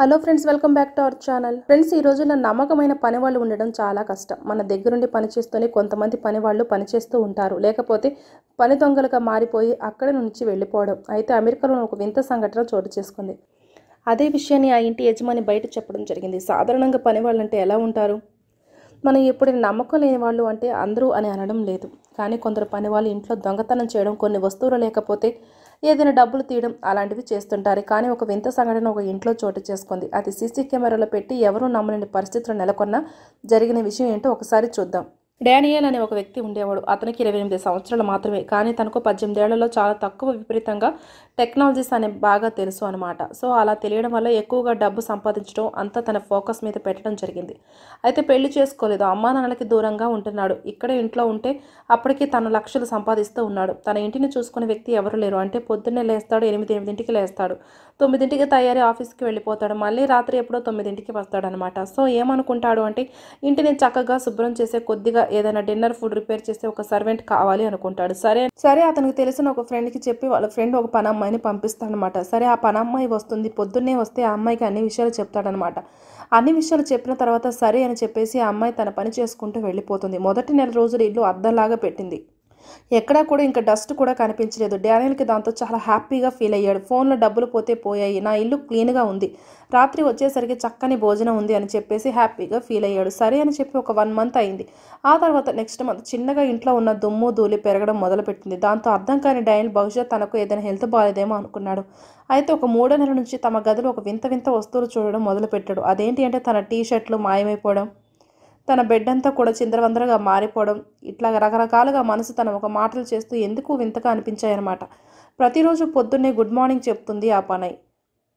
hello friends welcome back to our channel friends ఈ రోజుల్లో నమ్మకమైన పని వాళ్ళు ఉండడం చాలా కష్టం మన దగ్గరుండి పనిచేస్తూనే కొంతమంది పని వాళ్ళు పనిచేస్తూ ఉంటారు లేకపోతే పని దొంగలుగా మారిపోయి అక్కడి నుంచి వెళ్ళిపోవడం అయితే అమెరికాలో ఒక వింత సంఘటన చోటు చేసుకుంది అదే విషయాన్ని ఆ ఇంటి యజమాని బయట చెప్పడం జరిగింది సాధారణంగా పని వాళ్ళంటే ఎలా ఉంటారు మనం ఎప్పుడైనా నమ్మకం లేని వాళ్ళు అంటే అందరూ అని అనడం లేదు కానీ కొందరు పని వాళ్ళు ఇంట్లో దొంగతనం చేయడం కొన్ని వస్తువులు లేకపోతే ఏదైనా డబ్బులు తీయడం అలాంటివి చేస్తుంటారు కానీ ఒక వింత సంఘటన ఒక ఇంట్లో చోటు చేసుకుంది అది సీసీ కెమెరాలో పెట్టి ఎవరూ నమ్మలేని పరిస్థితులు నెలకొన్న జరిగిన విషయం ఏంటో ఒకసారి చూద్దాం డానియల్ అనే ఒక వ్యక్తి ఉండేవాడు అతనికి ఇరవై ఎనిమిది సంవత్సరాలు మాత్రమే కానీ తనకు పద్దెనిమిది ఏళ్లలో చాలా తక్కువ విపరీతంగా టెక్నాలజీస్ అనే బాగా తెలుసు అనమాట సో అలా తెలియడం వల్ల ఎక్కువగా డబ్బు సంపాదించడం అంతా తన ఫోకస్ మీద పెట్టడం జరిగింది అయితే పెళ్లి చేసుకోలేదు అమ్మా నాన్నలకి దూరంగా ఉంటున్నాడు ఇక్కడే ఇంట్లో ఉంటే అప్పటికి తన లక్షలు సంపాదిస్తూ ఉన్నాడు తన ఇంటిని చూసుకునే వ్యక్తి ఎవరు లేరు అంటే పొద్దున్నే లేస్తాడు ఎనిమిది ఎనిమిదింటికి లేస్తాడు తొమ్మిదింటికి తయారీ ఆఫీస్కి వెళ్ళిపోతాడు మళ్ళీ రాత్రి ఎప్పుడో తొమ్మిదింటికి వస్తాడనమాట సో ఏమనుకుంటాడు అంటే ఇంటిని చక్కగా శుభ్రం చేసే కొద్దిగా ఏదైనా డిన్నర్ ఫుడ్ రిపేర్ చేసే ఒక సర్వెంట్ కావాలి అనుకుంటాడు సరే సరే అతనికి తెలిసిన ఒక ఫ్రెండ్కి చెప్పి వాళ్ళ ఫ్రెండ్ ఒక పని అమ్మాయిని పంపిస్తాడనమాట సరే ఆ పని అమ్మాయి వస్తుంది పొద్దున్నే వస్తే ఆ అమ్మాయికి అన్ని విషయాలు చెప్తాడనమాట అన్ని విషయాలు చెప్పిన తర్వాత సరే అని చెప్పేసి ఆ అమ్మాయి తన పని చేసుకుంటూ వెళ్ళిపోతుంది మొదటి నెల రోజులు ఇల్లు అద్దంలాగా పెట్టింది ఎక్కడా కూడా ఇంకా డస్ట్ కూడా కనిపించలేదు డానియల్కి దాంతో చాలా హ్యాపీగా ఫీల్ అయ్యాడు ఫోన్లో డబ్బులు పోతే పోయాయి నా ఇల్లు క్లీన్గా ఉంది రాత్రి వచ్చేసరికి చక్కని భోజనం ఉంది అని చెప్పేసి హ్యాపీగా ఫీల్ అయ్యాడు సరే అని చెప్పి ఒక వన్ మంత్ అయింది ఆ తర్వాత నెక్స్ట్ మంత్ చిన్నగా ఇంట్లో ఉన్న దుమ్ము ధూళి పెరగడం మొదలుపెట్టింది దాంతో అర్థం కాని డానియల్ బహుశా తనకు ఏదైనా హెల్త్ బాగాలేదేమో అనుకున్నాడు అయితే ఒక మూడో నెల నుంచి తమ గదిలో ఒక వింత వింత వస్తువులు చూడడం మొదలుపెట్టాడు అదేంటి అంటే తన టీ షర్ట్లు మాయమైపోవడం తన బెడ్డంతా కూడా చిందరవందరగా మారిపోవడం ఇట్లా రకరకాలుగా మనసు తన ఒక మాటలు చేస్తూ ఎందుకు వింతగా అనిపించాయన్నమాట ప్రతిరోజు పొద్దున్నే గుడ్ మార్నింగ్ చెప్తుంది ఆ పనై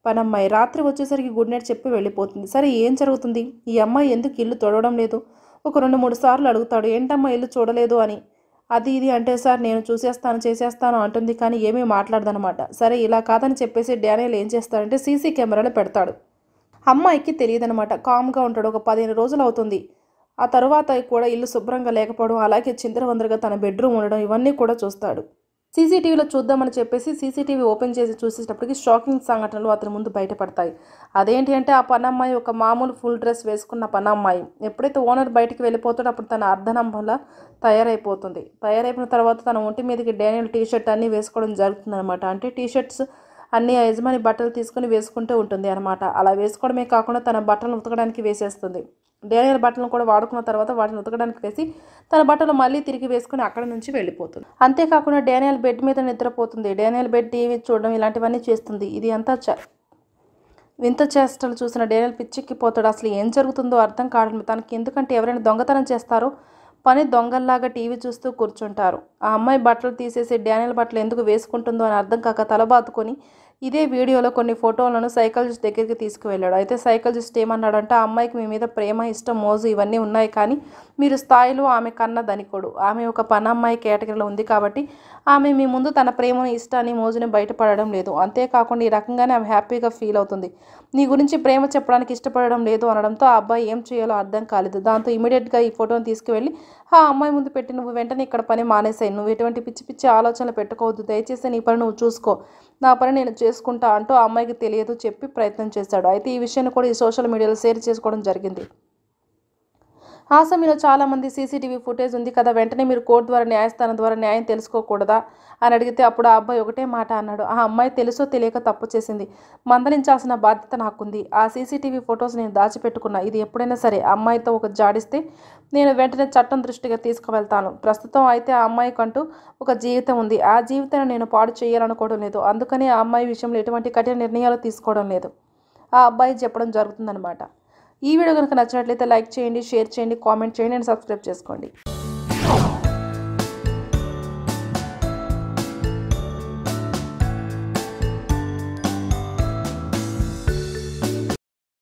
పనమ్మాయి రాత్రి వచ్చేసరికి గుడ్ నైట్ చెప్పి వెళ్ళిపోతుంది సరే ఏం జరుగుతుంది ఈ అమ్మాయి ఎందుకు ఇల్లు తొడవడం లేదు ఒక రెండు మూడు సార్లు అడుగుతాడు ఏంటమ్మా ఇల్లు చూడలేదు అని అది ఇది అంటే సార్ నేను చూసేస్తాను చేసేస్తాను అంటుంది కానీ ఏమీ మాట్లాడదనమాట సరే ఇలా కాదని చెప్పేసి డానియల్ ఏం చేస్తాడంటే సీసీ కెమెరాలో పెడతాడు అమ్మాయికి తెలియదనమాట కామ్గా ఉంటాడు ఒక పదిహేను రోజులు అవుతుంది ఆ తర్వాత కూడా ఇల్లు శుభ్రంగా లేకపోవడం అలాగే చిందరవందరగా తన బెడ్రూమ్ ఉండడం ఇవన్నీ కూడా చూస్తాడు సీసీటీవీలో చూద్దామని చెప్పేసి సీసీటీవీ ఓపెన్ చేసి చూసేటప్పటికి షాకింగ్ సంఘటనలు అతని ముందు బయటపడతాయి అదేంటి అంటే ఆ పనమ్మాయి ఒక మామూలు ఫుల్ డ్రెస్ వేసుకున్న పనమ్మాయి ఎప్పుడైతే ఓనర్ బయటికి వెళ్ళిపోతాడో అప్పుడు తన అర్ధనంబంలా తయారైపోతుంది తయారైపోయిన తర్వాత తన ఒంటి మీదకి డేనియల్ టీషర్ట్ అన్నీ వేసుకోవడం జరుగుతుందనమాట అంటే టీషర్ట్స్ అన్ని యజమాని బట్టలు తీసుకుని వేసుకుంటూ ఉంటుంది అనమాట అలా వేసుకోవడమే కాకుండా తన బట్టలు ఉతకడానికి వేసేస్తుంది డేనియర్ బట్టలను కూడా వాడుకున్న తర్వాత వాటిని ఉతకడానికి వేసి తన బట్టలు మళ్ళీ తిరిగి వేసుకుని అక్కడ నుంచి వెళ్ళిపోతుంది అంతేకాకుండా డేనియల్ బెడ్ మీద నిద్రపోతుంది డేనియల్ బెడ్ టీవీ చూడడం ఇలాంటివన్నీ చేస్తుంది ఇది అంతా వింత చేష్టలు చూసిన డేనియల్ పిచ్చెక్కిపోతాడు అసలు ఏం జరుగుతుందో అర్థం కావడం తనకి ఎందుకంటే ఎవరైనా దొంగతనం చేస్తారో పని దొంగల్లాగా టీవీ చూస్తూ కూర్చుంటారు ఆ అమ్మాయి బట్టలు తీసేసి డానియల్ బట్టలు ఎందుకు వేసుకుంటుందో అని అర్థం కాక తలబాతుకొని ఇదే వీడియోలో కొన్ని ఫోటోలను సైకాలజిస్ట్ దగ్గరికి తీసుకువెళ్ళాడు అయితే సైకాలజిస్ట్ ఏమన్నాడంటే ఆ అమ్మాయికి మీ మీద ప్రేమ ఇష్టం మోజు ఇవన్నీ ఉన్నాయి కానీ మీరు స్థాయిలో ఆమె కన్న ధనికుడు ఆమె ఒక పనమ్మాయి కేటగిరీలో ఉంది కాబట్టి ఆమె మీ ముందు తన ప్రేమను ఇష్టాన్ని మోజుని బయటపడడం లేదు అంతేకాకుండా ఈ రకంగానే ఆమె హ్యాపీగా ఫీల్ అవుతుంది నీ గురించి ప్రేమ చెప్పడానికి ఇష్టపడడం లేదు అనడంతో ఆ అబ్బాయి ఏం చేయాలో అర్థం కాలేదు దాంతో ఇమీడియట్గా ఈ ఫోటోను తీసుకువెళ్ళి ఆ అమ్మాయి ముందు పెట్టి నువ్వు వెంటనే ఇక్కడ పని మానేసాయి నువ్వు ఎటువంటి పిచ్చి పిచ్చి ఆలోచనలు పెట్టుకోవద్దు దయచేసి నీ పని నువ్వు చూసుకో నా పని నేను చేసుకుంటా అంటూ ఆ అమ్మాయికి తెలియదు చెప్పి ప్రయత్నం చేశాడు అయితే ఈ విషయాన్ని కూడా ఈ సోషల్ మీడియాలో షేర్ చేసుకోవడం జరిగింది సమయంలో చాలామంది సీసీటీవీ ఫుటేజ్ ఉంది కదా వెంటనే మీరు కోర్టు ద్వారా న్యాయస్థానం ద్వారా న్యాయం తెలుసుకోకూడదా అని అడిగితే అప్పుడు ఆ అబ్బాయి ఒకటే మాట అన్నాడు ఆ అమ్మాయి తెలుసో తెలియక తప్పు చేసింది మందలించాల్సిన బాధ్యత నాకుంది ఆ సీసీటీవీ ఫొటోస్ నేను దాచిపెట్టుకున్నా ఇది ఎప్పుడైనా సరే అమ్మాయితో ఒక జాడిస్తే నేను వెంటనే చట్టం దృష్టిగా తీసుకువెళ్తాను ప్రస్తుతం అయితే ఆ కంటూ ఒక జీవితం ఉంది ఆ జీవితాన్ని నేను పాడు చేయాలనుకోవడం లేదు అందుకనే ఆ అమ్మాయి విషయంలో ఎటువంటి కఠిన నిర్ణయాలు తీసుకోవడం లేదు ఆ అబ్బాయి చెప్పడం జరుగుతుందన్నమాట ఈ వీడియో కనుక నచ్చినట్లయితే లైక్ చేయండి షేర్ చేయండి కామెంట్ చేయండి అండ్ సబ్స్క్రైబ్ చేసుకోండి